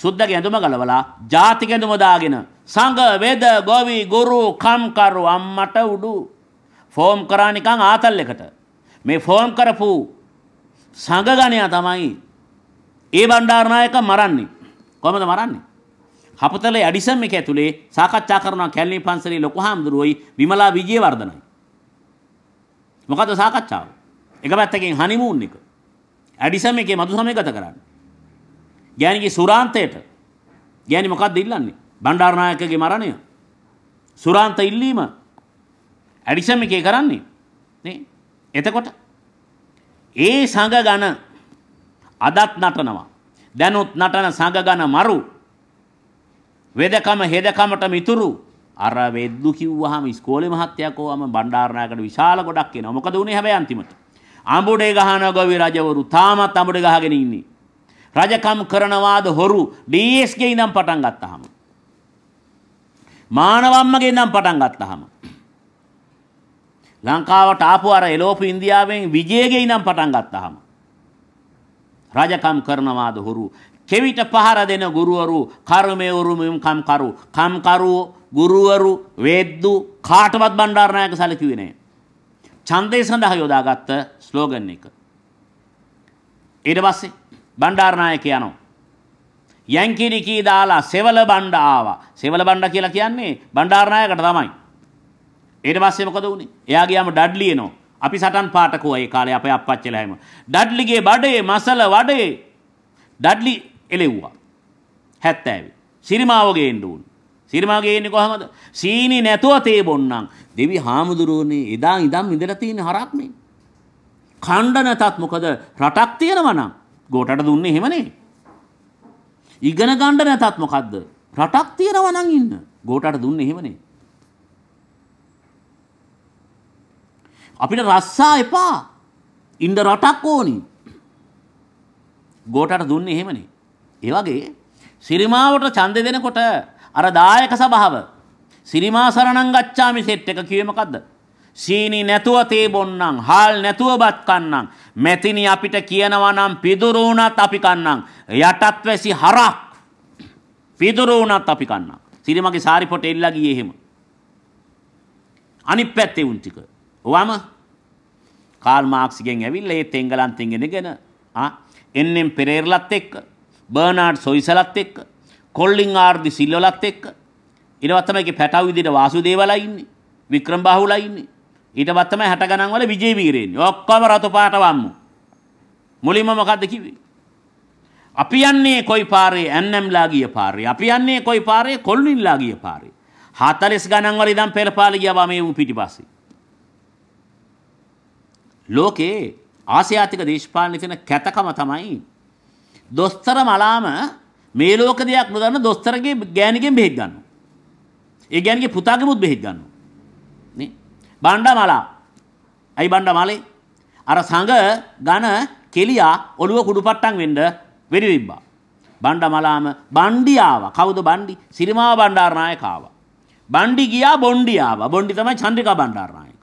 සුද්දගේ ඇඳුම ගලවලා ජාතික ඇඳුම දාගෙන සංඝ වේද ගෝවි ගුරු කම්කරු අම්මට උඩු ෆෝම් කරා නිකන් ආතල් එකට මේ ෆෝම් කරපු සංඝ ගණයා තමයි ඒ බණ්ඩාරනායක මරන්නේ. කොහමද මරන්නේ? හපතල ඇඩිසම් එක ඇතුලේ සාකච්ඡා කරනවා කැලණි පන්සලේ ලොකු හාමුදුරුවෝයි විමලා විජේවර්ධනයි. මොකද සාකච්ඡාව? එක පැත්තකින් හනිමූන් එක. ඇඩිසම් එකේ මధు සමය ගත කරන්නේ. ගෑණිගේ සුරාන්තයට. ගෑණි මොකද්ද ඉල්ලන්නේ? බණ්ඩාරනායකගේ මරණය. සුරාන්ත ඉල්ලීම ඇඩිසම් එකේ කරන්නේ. නේ? එතකොට ඒ සංග ගණ අදත් නටනවා. දැනුත් නටන සඟගන මරු. වෙදකම හෙදකමට මිතුරු. අර වෙද්දු කිව්වහම ඉස්කෝලේ මහත්තයාකෝම බණ්ඩාරනායකට විශාල ගොඩක් එනවා. මොකද උනේ හැබැයි අන්තිමට. අඹුඩේ ගහන ගොවි රජවරු තාමත් අඹුඩේ ගහගෙන ඉන්නේ. රජකම් කරනවාද හොරු ඩීඑස් ගේ ඉඳන් පටන් ගත්තාම. මානවම්මගේ ඉඳන් පටන් ගත්තාම. ලංකාවට ආපු අර එලෝපු ඉන්දියාවෙන් විජේගේ ඉඳන් පටන් ගත්තාම. රජකම් කරනවාද හොරු කෙවිත පහර දෙන ගුරුවරු කර්මයවරු මෙම්කම් කරු කම්කරුවෝ ගුරුවරු වේද්දු කාටවත් බණ්ඩාරනායක සැලකුවේ නැහැ. ඡන්දේ සඳහා යොදාගත්ත ස්ලෝගන් එක. ඊට පස්සේ බණ්ඩාරනායක යනවා. යැංකිරි කී දාලා සෙවල බණ්ඩ ආවා. සෙවල බණ්ඩ කියලා කියන්නේ බණ්ඩාරනායකට තමයි. ඊට පස්සේ මොකද වුනේ? එයා ගියාම ඩඩ්ලි එනවා. අපි සටන් පාටකුව ඒ කාලේ අපේ අප්පච්චිලා හැම. ඩඩ්ලිගේ බඩේ මසල වඩේ ඩඩ්ලි එලෙව්වා. 70. සිරිමාවගේ එන්න උන්. සිරිමාවගේ එන්නේ කොහමද? සීනි නැතුව තේ බොන්නම්. දෙවි හාමුදුරුවනේ එදා ඉඳන් ඉඳලා තියෙන හරක් මේ. ඛණ්ඩ නැතත් මොකද රටක් තියෙනවා නම් ගෝටට දුන්නේ එහෙමනේ. ඉගෙන ගන්න නැතත් මොකද්ද? රටක් තියෙනවා නම් ඉන්න. ගෝටට දුන්නේ එහෙමනේ. අපිට රස්සා එපා. ඉන්ද රටක් ඕනි. ගෝටට දුන්නේ එහෙමනේ. ඒ වගේ සිරිමාවට ඡන්දෙ දෙනකොට අර දායක සභාව සිරිමා සරණං ගච්ඡාමි සෙට් එක කිව්වේ මොකද්ද? සීනි නැතුව තේ බොන්නම්, හාල් නැතුව බත් කන්නම්. මෙතිනි අපිට කියනවා නම් පිදුරු වුණත් අපි කන්නම්. යටත් වැසි හරක්. පිදුරු වුණත් අපි කන්නම්. සිරිමගේ සාරි පොට එල්ලා ගියේ එහෙම. අනිත් පැත්තේ උන් ටික වම කාල් මාක්සිගෙන් ඇවිල්ලා ඒත් එංගලන්තෙන් ගෙනගෙන ආ එන්නම් පෙරේරලත් එක්ක බර්නාඩ් සොයිසලත් එක්ක කොල්ලින් ආර්දි සිල්වලත් එක්ක ඊටවත් තමයි පැටව් විදිහට වාසුදේවලා ඉන්නේ වික්‍රම් බාහුලා ඉන්නේ ඊටවත් තමයි 60 ගණන් වල විජේ වීරේන්නේ ඔක්කොම රතු පාට වම්මු මුලින්ම මොකද්ද කිව්වේ අපි යන්නේ කොයි පාරේ ඇන්නම්ලා ගිය පාරේ අපි යන්නේ කොයි පාරේ කොල්ලින්ලා ගිය පාරේ 40 ගණන් වල ඉඳන් පෙරපාලි ගියා මේ පිටිපස්සේ ලෝකේ ආසියාතික දේශපාලනේ තියෙන කැතකම තමයි දොස්තර මලාම මේ ලෝක දෙයක් නොදන්න දොස්තරගේ ගෑණිගෙන් බෙහෙත් ගන්නවා. ඒ ගෑණිගේ පුතාගෙමුත් බෙහෙත් ගන්නවා. නේ? බණ්ඩා මලා. අයි බණ්ඩා මලේ. අර සංග ඝන කෙලියා ඔළුව කුඩුපට්ටම් වෙන්න වෙඩි තිබ්බා. බණ්ඩා මලාම බණ්ඩියාව. කවුද බණ්ඩි? සිරිමාව බණ්ඩාරනායක ආවා. බණ්ඩි ගියා බොණ්ඩියාව. බොණ්ඩි තමයි චන්ද්‍රිකා බණ්ඩාරනායක.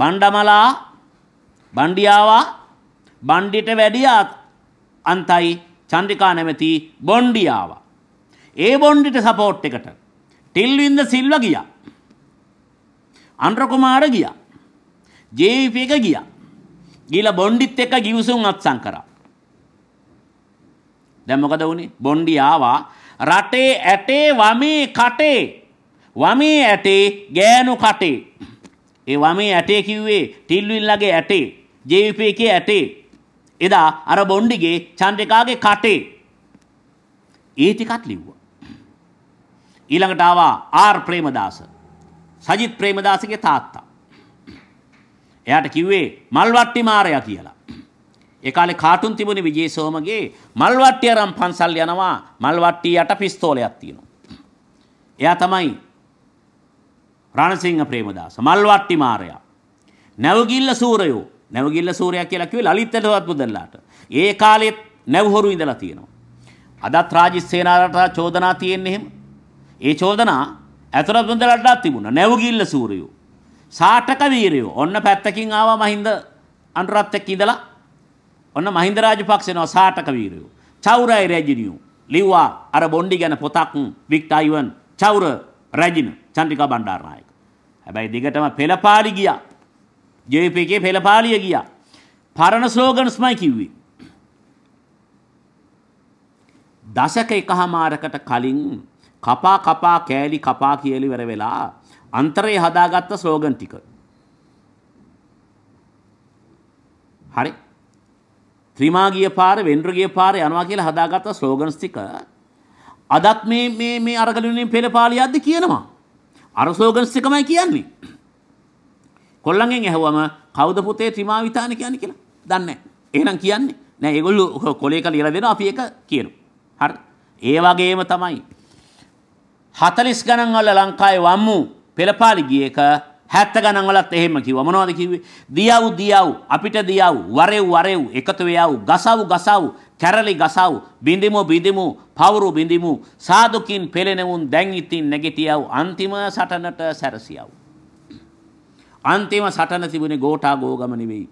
බණ්ඩමලා බණ්ඩියාවා බණ්ඩිට වැඩියාත් අන්තයි චන්ද්‍රිකා නැමැති බොන්්ඩියාවා. ඒ බොන්්ඩිට සපෝට් එකට ටිල්වින්ද සිල්ව ගිය. අන්ට්‍රකුමාර ගිය. ජේවිප එක ගිය. ගිල බොන්්ඩිත් එක ගිවිසුම් අත්සං කර. දැමකද වුණේ බොන්්ඩියාවා රටේ ඇටේ වමේ කටේ වමේ ඇටේ ගෑනු කටේ. ඒ වමේ ඇටේ කිව්වේ ටිල්විල්ලගේ ඇටේ ජේවිපී එකේ ඇටේ එදා අර බොණ්ඩිගේ චන්ද්‍රිකාගේ කටේ ඒ ටිකත් ලිව්වා ඊළඟට ආවා ආර් ප්‍රේමදාස සජිත් ප්‍රේමදාසගේ තාත්තා එයාට කිව්වේ මල්වට්ටි මාරයා කියලා ඒ කාලේ කාටුන් තිබුණේ විජේසෝමගේ මල්වට්ටිය රම් පන්සල් යනවා මල්වට්ටිය යට පිස්තෝලයක් තියෙනවා එයා තමයි රණසිංහ ප්‍රේමදාස මල්වට්ටි මාරයා නැවගිල්ල සූරයෝ නැවගිල්ල සූරයා කියලා කිව්වේ ලලිතදවත් මුදල්ලාට ඒ කාලෙත් නැවහොරු ඉඳලා තියෙනවා අදත් රාජිත් සේනාරට චෝදනා තියෙන්නේ එහෙම ඒ චෝදනා ඇතුළත් මුදල්ලාටත් තිබුණා නැවගිල්ල සූරයෝ සාටක වීරයෝ ඔන්න පැත්තකින් ආවා මහින්ද අනුරත් එක්ක ඉඳලා ඔන්න මහින්ද රාජපක්ෂ එනවා සාටක වීරයෝ චෞරයි රජිනියෝ ලිව්වා අර බොණ්ඩි ගැන පොතක් වික්ටර් අයවන් චෞර රැජින චන්ද්‍රිකා බණ්ඩාරනායක. හැබැයි දිගටම පෙළපාලි ගියා. JP එකේ පෙළපාලිය ගියා. පරණ ස්ලෝගන්ස්මයි කිව්වේ. දශක එකහමාරකට කලින් කපා කපා කෑලි කපා කියලි වර වෙලා අන්තරේ හදාගත්ත ස්ලෝගන් ටික. හරි. ත්‍රිමාගිය පාර වෙන්ඩ්‍රගිය පාර යනවා කියලා හදාගත්ත ස්ලෝගන්ස් ටික අදත් මේ මේ මේ අරගලනේ පෙරපාලියක්ද කියනවා. අර ස්ලෝගන්ස් එකමයි කියන්නේ. කොල්ලන්ගෙන් ඇහුවම කවුද පුතේ ත්‍රිමාවිතාන කියන්නේ කියලා? දන්නේ එහෙනම් කියන්නේ නෑ ඒගොල්ලෝ කොලේක ලියලා දෙනවා අපි ඒක කියනවා. හරි. ඒ වගේම තමයි 40 ගණන් වල ලංකාවේ වම්මු පෙරපාලි ගියේක 70 ගණන් වලත් එහෙම කිව්වා. මොනවද කිව්වේ? දියව් දියව් අපිට දියව් වරෙව් වරෙව් එකතු වෙයව් ගසව් ගසව් කැරලි ගසව් බිඳිමු බිඳිමු පවුරු බිඳිමු සාදුකින් පෙළෙනවුන් දැන් ඉතින් නැගිටියව් අන්තිම සටනට සැරසියව් අන්තිම සටන තිබුණේ ගෝඨා ගෝගම නෙවෙයි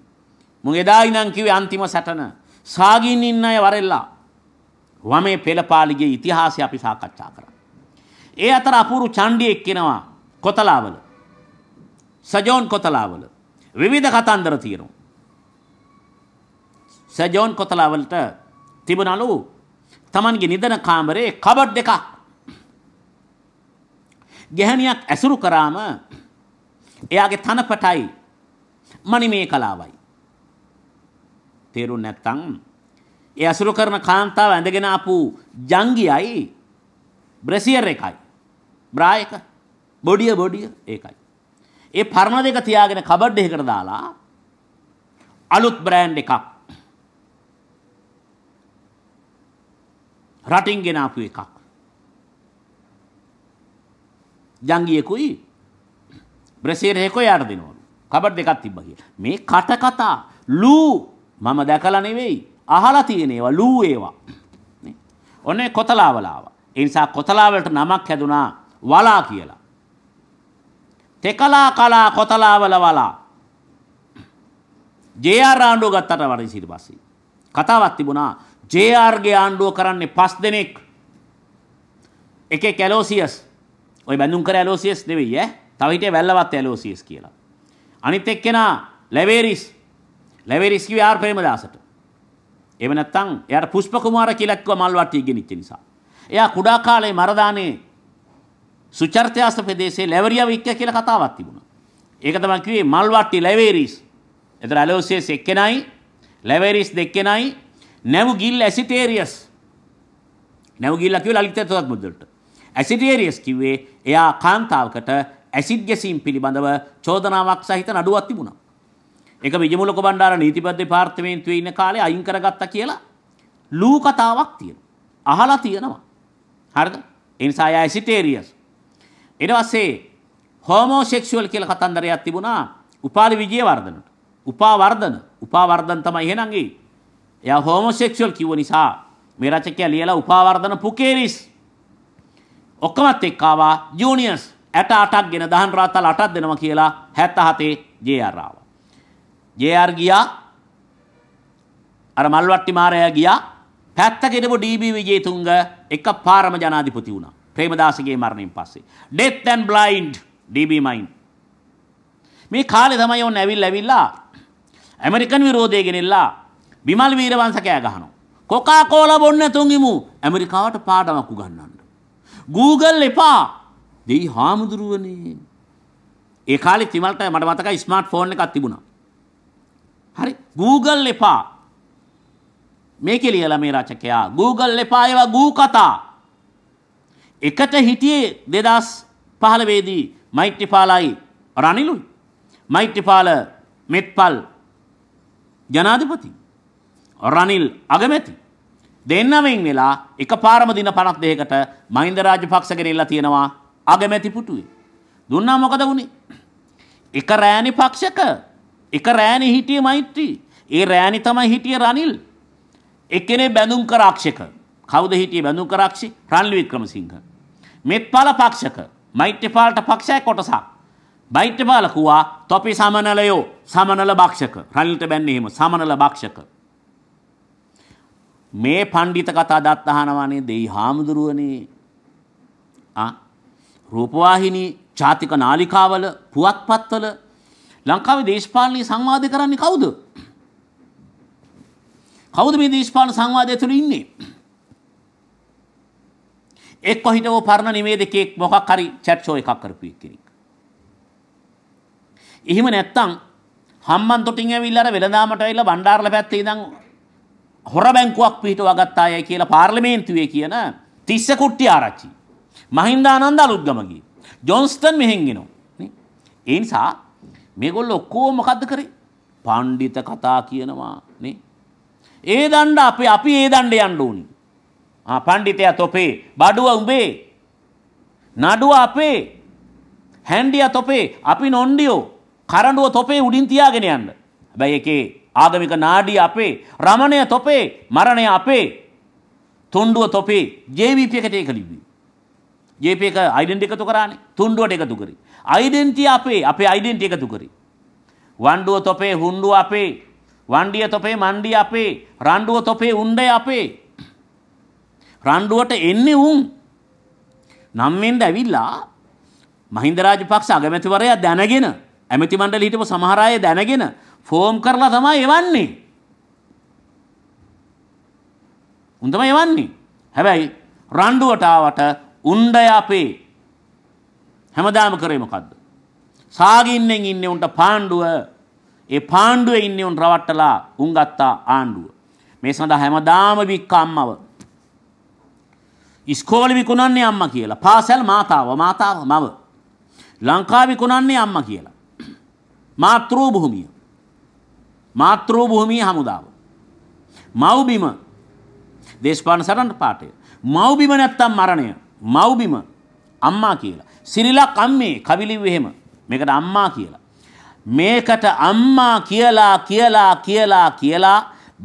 මම එදා ඉඳන් කිව්වේ අන්තිම සටන සාගින් ඉන්න අය වරෙල්ලා වමේ පෙළපාලිගේ ඉතිහාසය අපි සාකච්ඡා කරා ඒ අතර අපූරු චණ්ඩියෙක් කෙනවා කොතලාවල සජෝන් කොතලාවල විවිධ කතන්දර තියෙනවා සජෝන් කොතලාවලට තිබුණලු තමන්ගේ නිදන කාමරේ කබඩ් දෙකක් ගැහණියක් ඇසුරු කරාම එයාගේ තනපටයි මණිමේ කලාවයි තේරුම් නැත්නම් ඒ ඇසුරු කරන කාන්තාව ඇඳගෙන ආපු ජංගියයි බ්‍රෙසියර් එකයි බ්‍රා එක බොඩිය බොඩිය ඒකයි ඒ පර්ණ දෙක තියාගෙන කබඩ් එකකට දාලා අලුත් බ්‍රෑන්ඩ් එකක් රටින් ගෙනාපු එකක්. ජංගියෙකුයි බ්‍රසීරයෙකුයි යාට දෙනවලු. කබඩ් දෙකක් තිබ්බ කිය. මේ කට කතා ලූ මම දැකලා නෙවෙයි අහලා තියෙන ඒවා ලූ ඒවා. ඔන්නේ කොතලාවල ආවා. ඒ නිසා කොතලාවලට නමක් හැදුනා වලා කියලා. තෙකලා කලා කොතලාවල වලා. ජේ ආර් ආණ්ඩුව ගත්තට වරින් ඊට පස්සේ කතාවක් තිබුණා ජයාර්ගේ ආණ්ඩුව කරන්නේ පස් දෙනෙක් එක කැලෝසියස් ඔය බැඳුම් කර ඇලෝසියස් දෙවෙයි ඈ තව හිටියේ වැල්ලවත් ඇලෝසියස් කියලා අනිත් එක්කෙනා ලැවේරිස් ලැවේරිස් කිව්වේ ආර් ප්‍රේමදාසට එහෙම නැත්නම් එයාට පුෂ්ප කුමාර කියලා කිව්ව මල්වට්ටිය ගෙනිච්ච නිසා එයා කුඩා කාලේ මරදානේ සුචර්ත්‍යාස ප්‍රදේශයේ ලැවරියා වික්ක කියලා කතාවක් තිබුණා ඒක තමයි කිව්වේ මල්වට්ටි ලැවේරිස් එතන ඇලෝසියස් එක්කෙනයි ලැවේරිස් දෙක්කෙනයි නැවුගිල් ඇසිටේරියස් නැවුගිල්ල කිව්ව ලලිත තොරතුමුද්දලට ඇසිටේරියස් කිව්වේ එයා කාන්තාවකට ඇසිඩ් ගැසීම් පිළිබඳව චෝදනාවක් සහිත නඩුවක් තිබුණා. ඒක විජමුලක බණ්ඩාර නීතිපද දෙපාර්තමේන්තුවේ ඉන්න කාලේ අයින් කරගත්තා කියලා ලූ කතාවක් තියෙනවා. අහලා තියෙනවා. හරිද? ඒ නිසා එයා ඇසිටේරියස්. ඊට පස්සේ හෝමෝසෙක්ෂුවල් කියලා කතන්දරයක් තිබුණා උපාලි විජයවර්ධනට. උපාවර්ධන උපාවර්ධන තමයි එහෙනම් ඒ එයා හෝමොසෙක්ෂුවල් කිව්ව නිසා මේ රචකයා ලියලා උපාවර්ධන පුකේරිස් ඔක්කොමත් එක්ක ආවා ජූනියර්ස් 68ක් ගෙන දහන් රාත්තල් 8ක් දෙනවා කියලා 77 JR ආවා. JR ගියා අර මල්වට්ටි මාරයා ගියා පැත්ත කෙනෙකු DB විජේතුංග එකපාරම ජනාධිපති වුණා. ප්‍රේමදාසගේ මරණයෙන් පස්සේ. Death and Blind DB Mind. මේ කාලේ තමයි ඔන්න ඇවිල්ලා ඇවිල්ලා ඇමරිකන් විරෝධය ගෙනෙලා විමල් වීරවංශ කෑ ගහනවා. කොකා කෝලා බොන්න තුන්ගිමු ඇමරිකාවට පාඩමක් උගන්වන්න. Google එපා. දෙයි හාමුදුරුවනේ. ඒ කාලේ තිමල්ට මට මතකයි ස්මාර්ට් ෆෝන් එකක් තිබුණා. හරි Google එපා. මේකේ ලියලා මේ රචකයා Google එපා ඒවා ගූ කතා. එකට හිටියේ 2015 දී මෛත්‍රීපාලයි රනිලුයි. මෛත්‍රීපාල මෙත්පල් ජනාධිපති රනිල් අගමැති. දෙන්නවෙන් වෙලා එක පාරම දින පනත් දෙයකට මහින්ද රාජපක්ෂ ගෙනෙල්ලා තියෙනවා අගමැති පුටුවේ. දුන්නා මොකද වුණේ? එක රෑනි පක්ෂක එක රෑනි හිටියේ මෛත්‍රී. ඒ රෑනි තමයි හිටියේ රනිල්. එකනේ බැඳුම් කරක්ෂක. කවුද හිටියේ බැඳුම් කරක්ෂි? රනිල් වික්‍රමසිංහ. මෙත්පාල පක්ෂක මෛත්‍රපාලට පක්ෂය කොටසක්. මෛත්‍රපාල කුවා තොපි සමනලයෝ සමනල භක්ෂක. රනිල්ට බැන්නේ එහෙම සමනල භක්ෂක. මේ පණ්ඩිත කතා දත් අහනවානේ දෙයි හාමුදුරුවනේ ආ රූපවාහිනී ජාතික නාලිකාවල පුවත්පත්වල ලංකාවේ දේශපාලනීය සංවාද කරන්නේ කවුද? කවුද මේ දේශපාලන සංවාදය තුළ ඉන්නේ? එක්ක හිටව පරණ නිවේදකෙක් මොකක් හරි chat show එකක් කරපු කෙනෙක්. එහෙම නැත්තම් හම්බන් තොටින් ඇවිල්ලා අර වෙළඳාමට ඇවිල්ලා බණ්ඩාරල පැත්තේ ඉඳන් හොර බැංකුවක් පිහිටවා ගත්තා යයි කියලා පාර්ලිමේන්තුවේ කියන තිස්ස කුට්ටි ආරච්චි. මහින්දානන්ද අලුත්ගමගේ. ජොන්ස්ටන් මෙහෙන් එනවා. ඒ නිසා මේගොල්ලෝ ඔක්කොම මොකද්ද කරේ? පඬිත කතා කියනවා නේ. ඒ දණ්ඩ අපි අපි ඒ දණ්ඩ යන්න ඕනි. ආ පඬිතයා තොපේ, බඩුව උඹේ. නඩුව අපේ. හැන්ඩියා තොපේ, අපි නොණ්ඩියෝ. කරඬුව තොපේ උඩින් තියාගෙන යන්න. හැබැයි එකේ ආගමික නාඩිය අපේ රමණය තොපේ මරණය අපේ තුණ්ඩුව තොපේ ජේවිපි එකට ඒක ලිව්වේ ජේපි එක අයිඩෙන්ටි එකතු කරානේ තුණ්ඩුවට එකතු කරේ අයිඩෙන්ටි අපේ අපේ අයිඩෙන්ටි එකතු කරේ වණ්ඩුව තොපේ හුණ්ඩුව අපේ වණ්ඩිය තොපේ මණ්ඩිය අපේ රණ්ඩුව තොපේ උණ්ඩය අපේ රණ්ඩුවට එන්නේ උන් නම්මෙන්ද ඇවිල්ලා මහින්ද රාජපක්ෂ අගමැතිවරයා දැනගෙන ඇමති මණ්ඩලෙ හිටපු සමහර අය දැනගෙන ෆෝම් කරලා තමයි එවන්නේ. උන්තම එවන්නේ. හැබැයි රණ්ඩුවටාවට උණ්ඩය අපේ හැමදාම කරේ මොකක්ද. සාගින්නෙන් ඉන්න උන්ට පාණ්ඩුව ඒ පාණ්ඩුව ඉන්න උන් රවට්ටලා උන් ගත්තා ආණ්ඩුව. මේ සඳහා හැමදාම බික්ක අම්මව. ඉස්කෝලි විකුණන්නේ අම්ම කියලා. පාසැල් මාතාව මාතාව මව. ලංකාවි කුණන්නේ අම්ම කියලා. මාතෘ භූමිය. මාතෘභූමී හමුදාව. මව්බිම දේශපාන සටන්ට පාටය. මව්බිම නැත්තම් මරණය මව්බිම අම්මා කියලා. සිරිලා කම්මේ කවිලිව් එහෙම මේකට අම්මා කියලා. මේකට අම්මා කියලා කියලා කියලා කියලා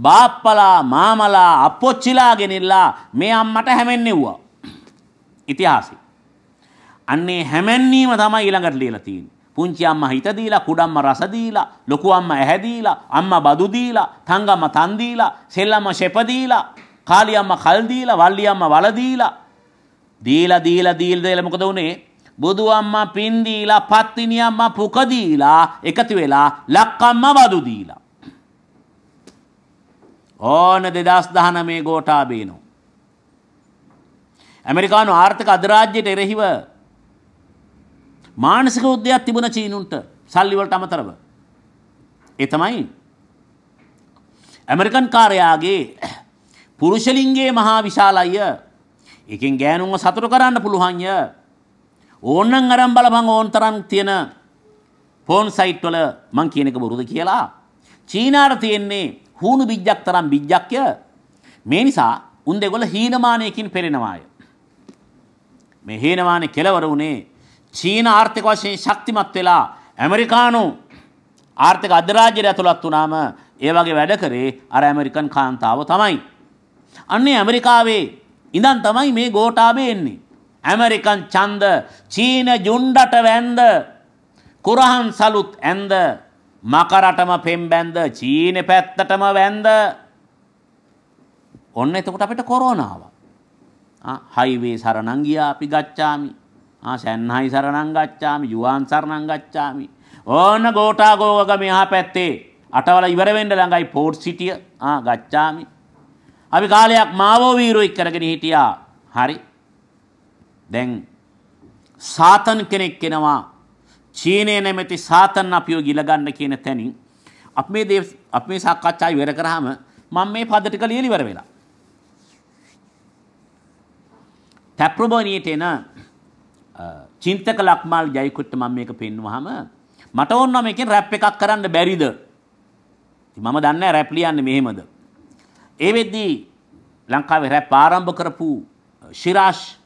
බාප්පලා මාමලා අපොච්චිලා ගෙනිල්ලා මේ අම්මට හැමෙන්නෙව්වා. ඉතිහාසෙ. අන්නේ හැමැන්නීම තමයි ඊළඟට ලියලා තියෙන්නේ. පුංචි අම්මා හිත දීලා කුඩම්මා රස දීලා ලොකු අම්මා ඇහැ දීලා අම්මා බදු දීලා තංගම්මා තන් දීලා සෙල්ලම්මා ෂෙප දීලා කාලි අම්මා කල් දීලා වල්ලි අම්මා වල දීලා දීලා දීලා දීලා දීලා මොකද උනේ බුදු අම්මා පින් දීලා පත්තිනි අම්මා පුක දීලා එකතු වෙලා ලක් අම්මා බදු දීලා ඕන 2019 ගෝඨාභේනෝ ඇමරිකානු ආර්ථික අධිරාජ්‍යයට එරෙහිව මානසික උද්‍යයක් තිබුණ චීනුන්ට සල්ලිවලට අමතරව. ඒ තමයි ඇමරිකන් කාරයාගේ පුරුෂලින්ගේ මහා විශාලය එකෙන් ගෑනුන්ව සතුට කරන්න පුළුවන්ය ඕන්නම් අරන් බලපන් ඕන් තරම් තියෙන ෆෝන් සයිට් වල මං කියන එක බොරුද කියලා චීනාර තියෙන්නේ හූණු බිජ්ජක් තරම් බිජ්ජක්ය මේ නිසා උන් දෙගොල්ල හීනමානයකින් පෙරෙනවාය මේ හීනමානේ කෙලවර උනේ චීන ආර්ථික වශයෙන් ශක්තිමත් වෙලා ඇමරිකානු ආර්ථික අධරාජ්‍යයට ඇතුළත් වුණාම ඒ වගේ වැඩ කරේ අර ඇමරිකන් කාන්තාව තමයි. අන්නේ ඇමරිකාවේ ඉඳන් තමයි මේ ගෝටාබේ එන්නේ. ඇමරිකන් ඡන්ද, චීන ජුණ්ඩට වැන්ද, කුරහන් සලුත් ඇඳ, මකරටම පෙම්බැඳ, චීන පැත්තටම වැන්ද. ඔන්න එතකොට අපිට කොරෝනාව. හයිවේ සරණං ගියා අපි ගච්ඡාමි. ආ සැන්හයි සරණං ගච්ඡාමි, යුවාන් සරණං ගච්ඡාමි. ඕන ගෝඨාගෝවක මෙහා පැත්තේ අටවල ඉවර වෙන්න ළඟයි පෝට් සිටිය. ආ ගච්ඡාමි. අපි කාලයක් මාවෝ වීරුයි කරගෙන හිටියා. හරි. දැන් සාතන් කෙනෙක් කෙනවා චීනයේ නැමැති සාතන් අපිව ගිලගන්න කියන තැනින් අප මේ දේ අප මේ සාකච්ඡා ඉවර කරාම මම මේ පද ටික ලියලා ඉවර වෙලා. තැප්‍රබෝනියට එන චින්තක ලක්මාල් ජයකුට්ට මම මේක පෙන්වහම මට ඕන්නවා මේකෙන් රැප් එකක් කරන්න බැරිද? මම දන්නේ රැප් ලියන්නේ මෙහෙමද? ඒ වෙද්දී ලංකාවේ රැප් ආරම්භ කරපු ශිරාෂ්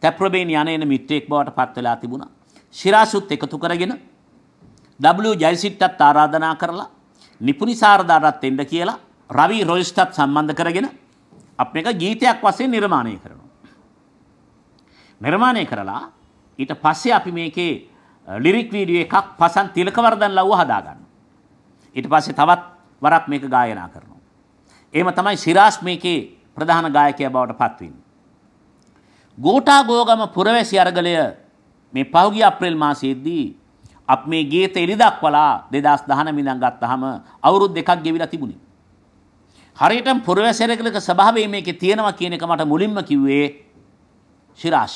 තැප්‍රබේන් යන එන මිත්‍රයෙක් බවට පත් වෙලා තිබුණා. ශිරාෂුත් එකතු කරගෙන W ජයසිට්ටත් ආරාධනා කරලා නිපුනි සාරදාටත් එන්න කියලා රවි රොයිස්ටත් සම්බන්ධ කරගෙන අපි මේක ගීතයක් වශයෙන් නිර්මාණය කරනවා. නිර්මාණය කරලා ඊට පස්සේ අපි මේකේ ලිරික් වීඩියෝ එකක් පසන් තිලකවර්ධන් ලව්ව හදාගන්න. ඊට පස්සේ තවත් වරක් මේක ගායනා කරනවා. එහෙම තමයි සිරාස් මේකේ ප්‍රධාන ගායකයා බවට පත්වෙන්නේ. ගෝටා ගෝගම පුරවැසි අරගලය මේ පහුගිය අප්‍රේල් මාසයේදී අප මේ ගීත එළිදක්වලා 2019 ඉඳන් ගත්තාම අවුරුදු දෙකක් ගෙවිලා තිබුණේ. හරියටම පුරවැසි අරගලක ස්වභාවය මේකේ තියෙනවා කියන එක මට මුලින්ම කිව්වේ ශිරාෂ්.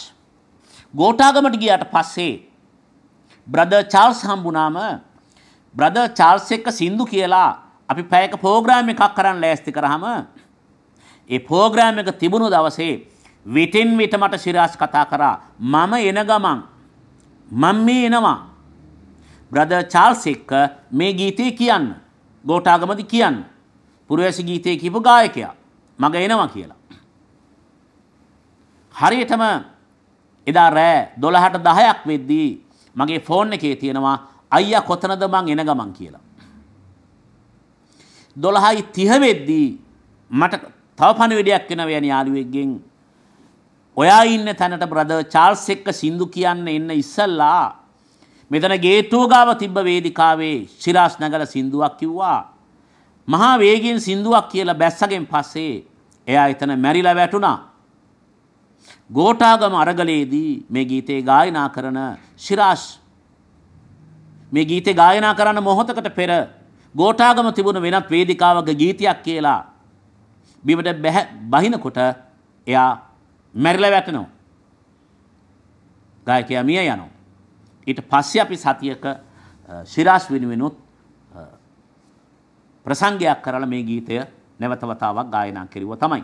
ගෝටාගමට ගියාට පස්සේ බ්‍රදර් චාල්ස් හම්බුනාම බ්‍රදර් චාල්ස් එක්ක සින්දු කියලා අපි පැයක ප්‍රෝග්‍රෑම් එකක් කරන්න ලෑස්ති කරාම ඒ ප්‍රෝග්‍රෑම් එක තිබුණු දවසේ විටින් විට මට ශිරාෂ් කතා කරා මම එන ගමන් මම මේ එනවා බ්‍රදර් චාල්ස් එක්ක මේ ගීතේ කියන්න ගෝටාගමදි කියන්න පුරවැසි ගීතේ කියපු ගායකයා මග එනවා කියලා හරියටම එදා රෑ 12ට 10ක් වෙද්දී මගේ ෆෝන් එකේ තියෙනවා අයියා කොතනද මං එන ගමන් කියලා. 12යි 30 වෙද්දී මට තව පණිවිඩයක් එනවා යන යාළුවෙක්ගෙන් ඔයා ඉන්න තැනට බ්‍රදර් චාල්ස් එක්ක සින්දු කියන්න එන්න ඉස්සල්ලා මෙතන ගේට්ටුව ගාව තිබ්බ වේදිකාවේ ශිරාස් නගර සින්දුවක් කිව්වා මහා වේගෙන් සින්දුවක් කියලා බැස්සගෙන් පස්සේ එයා එතන මැරිලා වැටුණා ගෝඨාගම අරගලයේදී මේ ගීතේ ගායනා කරන ශිරාෂ් මේ ගීතේ ගායනා කරන්න මොහොතකට පෙර ගෝඨාගම තිබුණ වෙනත් වේදිකාවක ගීතයක් කියලා බිමට බැහැ බහිනකොට එයා මැරිලා වැටෙනවා. ගායකයා මිය යනවා. ඊට පස්සේ අපි සතියක ශිරාෂ් වෙනුවෙනුත් ප්‍රසංගයක් කරලා මේ ගීතය නැවත වතාවක් ගායනා කෙරුවා තමයි.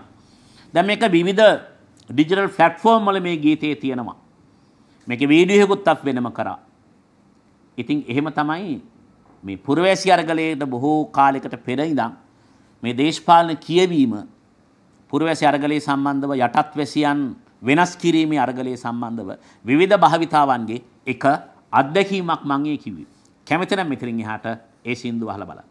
දැන් මේක විවිධ ඩිජිටල් ෆලට්ෆෝර්ම් වල මේ ගීතේ තියෙනවා. මේකේ වීඩියෝ එකකුත් අප් වෙනම කරා. ඉතින් එහෙම තමයි මේ පුරවැසි අරගලයට බොහෝ කාලයකට පෙර ඉඳන් මේ දේශපාලන කියවීම පුරවැසි අරගලයේ සම්බන්ධව යටත්වැසියන් වෙනස් කිරීමේ අරගලයේ සම්බන්ධව විවිධ භාවිතාවන්ගේ එක අත්දැකීමක් මං ඒ කිව්වේ. කැමති නම් මෙතනින් එහාට ඒ සින්දු අහලා බලන්න.